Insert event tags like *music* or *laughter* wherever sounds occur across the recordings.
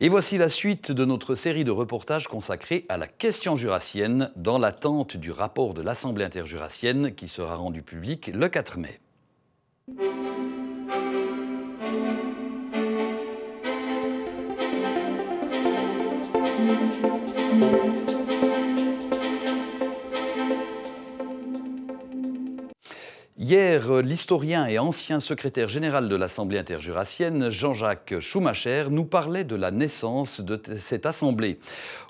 Et voici la suite de notre série de reportages consacrés à la question jurassienne dans l'attente du rapport de l'Assemblée interjurassienne qui sera rendu public le 4 mai. Hier, euh, l'historien et ancien secrétaire général de l'Assemblée interjurassienne, Jean-Jacques Schumacher, nous parlait de la naissance de cette assemblée.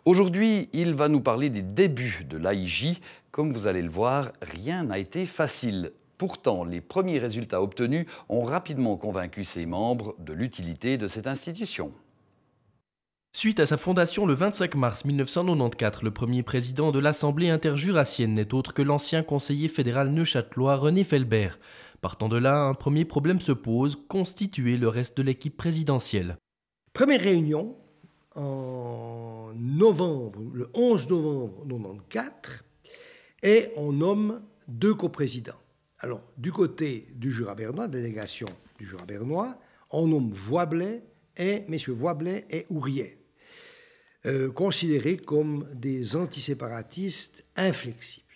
Aujourd'hui, il va nous parler des débuts de l'AIJ. Comme vous allez le voir, rien n'a été facile. Pourtant, les premiers résultats obtenus ont rapidement convaincu ses membres de l'utilité de cette institution. Suite à sa fondation le 25 mars 1994, le premier président de l'Assemblée interjurassienne n'est autre que l'ancien conseiller fédéral neuchâtelois René Felbert. Partant de là, un premier problème se pose, constituer le reste de l'équipe présidentielle. Première réunion en novembre, le 11 novembre 1994, et on nomme deux coprésidents. Alors, du côté du Jura bernois, délégation du Jura bernois, on nomme Voiblet et M. Voiblet et Ourier. Euh, considérés comme des antiséparatistes inflexibles.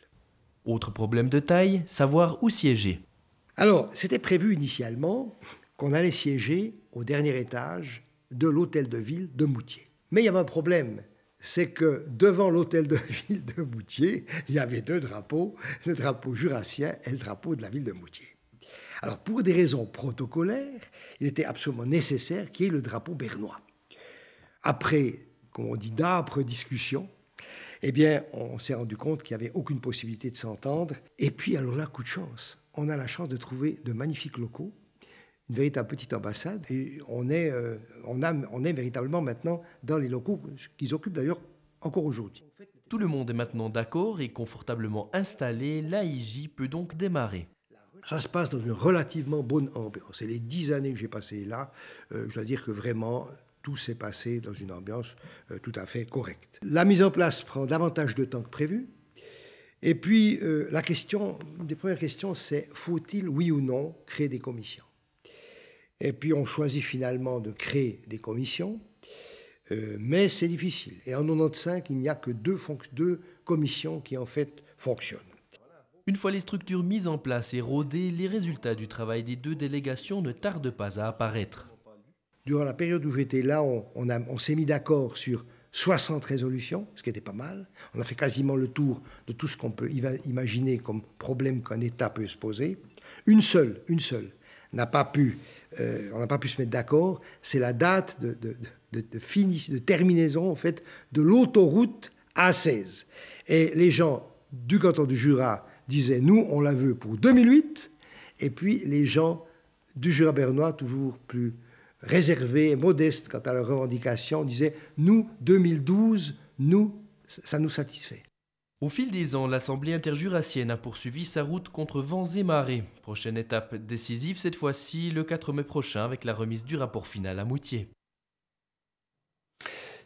Autre problème de taille, savoir où siéger. Alors, c'était prévu initialement qu'on allait siéger au dernier étage de l'hôtel de ville de Moutier. Mais il y avait un problème, c'est que devant l'hôtel de *laughs* ville de Moutier, il y avait deux drapeaux, le drapeau jurassien et le drapeau de la ville de Moutier. Alors, pour des raisons protocolaires, il était absolument nécessaire qu'il y ait le drapeau bernois. Après comme on dit, d'âpres discussions, eh bien, on s'est rendu compte qu'il n'y avait aucune possibilité de s'entendre. Et puis, alors là, coup de chance, on a la chance de trouver de magnifiques locaux, une véritable petite ambassade, et on est, euh, on on est véritablement maintenant dans les locaux qu'ils occupent d'ailleurs encore aujourd'hui. Tout le monde est maintenant d'accord et confortablement installé, l'AIJ peut donc démarrer. Ça se passe dans une relativement bonne ambiance. Et les dix années que j'ai passées là, euh, je dois dire que vraiment, tout s'est passé dans une ambiance euh, tout à fait correcte. La mise en place prend davantage de temps que prévu. Et puis, euh, la question, des premières questions, c'est faut-il, oui ou non, créer des commissions Et puis, on choisit finalement de créer des commissions, euh, mais c'est difficile. Et en 95, il n'y a que deux, deux commissions qui, en fait, fonctionnent. Une fois les structures mises en place et rodées, les résultats du travail des deux délégations ne tardent pas à apparaître durant la période où j'étais là, on, on, s'est mis d'accord sur 60 résolutions, ce qui était pas mal. On a fait quasiment le tour de tout ce qu'on peut imaginer comme problème qu'un État peut se poser. Une seule, une seule, n'a pas pu, euh, on n'a pas pu se mettre d'accord, c'est la date de, de, de, de terminaison, en fait, de l'autoroute A16. Et les gens du canton du Jura disaient, nous, on la veut pour 2008, et puis les gens du Jura bernois, toujours plus et modeste quant à leurs revendications, disaient Nous, 2012, nous, ça nous satisfait. Au fil des ans, l'Assemblée interjurassienne a poursuivi sa route contre vents et marées. Prochaine étape décisive cette fois-ci, le 4 mai prochain, avec la remise du rapport final à Moutier.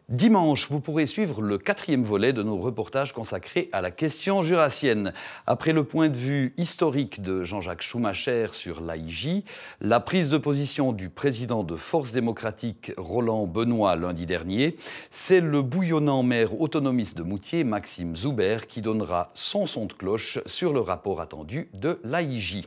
Dimanche, vous pourrez suivre le quatrième volet de nos reportages consacrés à la question jurassienne. Après le point de vue historique de Jean-Jacques Schumacher sur l'AIJ, la prise de position du président de Force démocratique Roland Benoît lundi dernier, c'est le bouillonnant maire autonomiste de Moutier, Maxime Zuber, qui donnera son son de cloche sur le rapport attendu de l'AIJ.